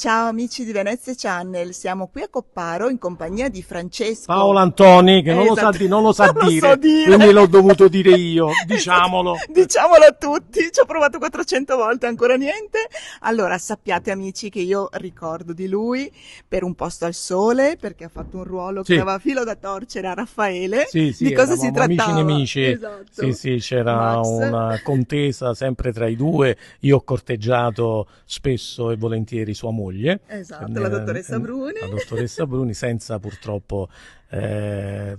Ciao amici di Venezia Channel, siamo qui a Copparo in compagnia di Francesco. Paolo Antoni, che non, esatto. lo, sa, non lo sa non dire, lo so dire, quindi l'ho dovuto dire io, esatto. diciamolo. diciamolo a tutti, ci ho provato 400 volte, ancora niente. Allora sappiate amici che io ricordo di lui per Un posto al sole, perché ha fatto un ruolo sì. che aveva filo da torcere a Raffaele. Sì, sì, di cosa si trattava? Amici nemici, esatto. sì sì, c'era una contesa sempre tra i due, io ho corteggiato spesso e volentieri sua moglie moglie. Esatto, eh, la dottoressa Bruni. La dottoressa Bruni, senza purtroppo... Eh,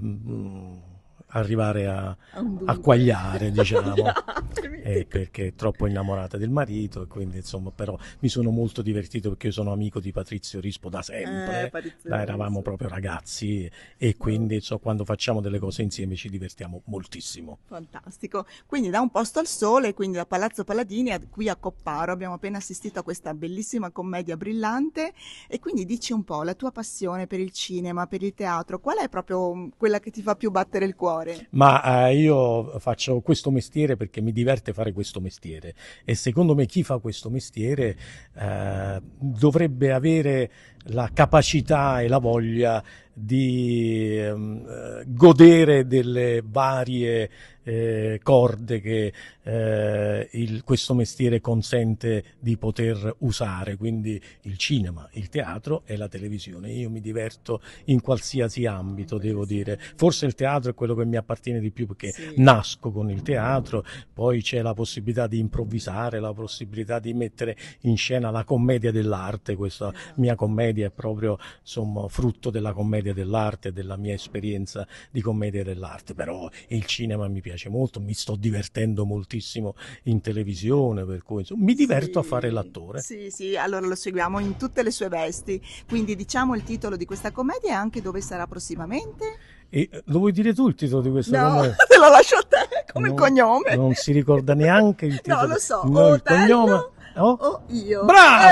arrivare a, a, a quagliare, diciamo. Esatto eh, perché è troppo innamorata del marito e quindi insomma però mi sono molto divertito perché io sono amico di Patrizio Rispo da sempre, eh, da, eravamo Rispo. proprio ragazzi e quindi so, quando facciamo delle cose insieme ci divertiamo moltissimo. Fantastico, quindi da un posto al sole, quindi da Palazzo Paladini a, qui a Copparo abbiamo appena assistito a questa bellissima commedia brillante e quindi dici un po' la tua passione per il cinema, per il teatro, qual è proprio mm, quella che ti fa più battere il cuore? Ma eh, io faccio questo mestiere perché mi diverte veramente fare questo mestiere e secondo me chi fa questo mestiere eh, dovrebbe avere la capacità e la voglia di ehm, eh, godere delle varie eh, corde che eh, il, questo mestiere consente di poter usare, quindi il cinema, il teatro e la televisione. Io mi diverto in qualsiasi ambito, devo dire. Forse il teatro è quello che mi appartiene di più perché sì. nasco con il teatro, poi c'è la possibilità di improvvisare, la possibilità di mettere in scena la commedia dell'arte, questa mia commedia è proprio insomma, frutto della commedia commedia dell'arte, della mia esperienza di commedia dell'arte, però il cinema mi piace molto, mi sto divertendo moltissimo in televisione, per cui insomma, mi diverto sì, a fare l'attore. Sì, sì, allora lo seguiamo in tutte le sue vesti, quindi diciamo il titolo di questa commedia e anche dove sarà prossimamente. E eh, lo vuoi dire tu il titolo di questa no, commedia? te lo lascio a te, come non, il cognome. Non si ricorda neanche il titolo. No, lo so, o il cognome o, oh? o io. Brava!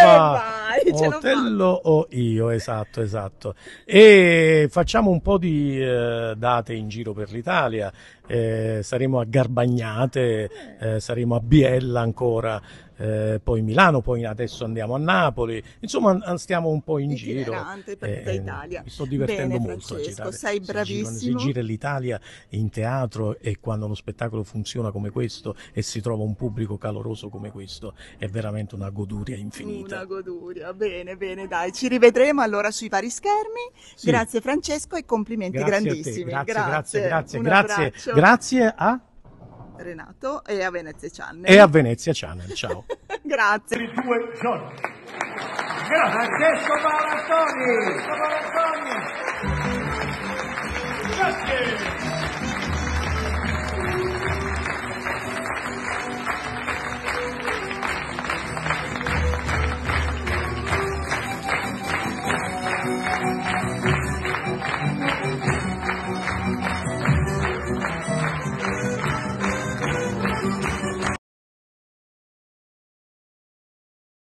Eh, vai, o te lo o io, esatto, esatto. E facciamo un po' di eh, date in giro per l'Italia. Eh, saremo a Garbagnate, eh. Eh, saremo a Biella ancora eh, poi Milano, poi adesso andiamo a Napoli, insomma stiamo un po' in giro. Per tutta eh, Italia. Mi sto divertendo Bene, molto Francesco, a girare. sei bravissimo. Si, girano, si gira l'Italia in teatro e quando uno spettacolo funziona come questo e si trova un pubblico caloroso come questo è veramente una goduria infinita. Una goduria, bene, bene, dai, ci rivedremo allora sui vari schermi. Sì. Grazie Francesco e complimenti grazie grandissimi. Grazie, grazie, grazie, grazie, grazie, grazie a Renato e a Venezia Channel. E a Venezia Channel, ciao. Grazie. Grazie. Francesco Barattoni.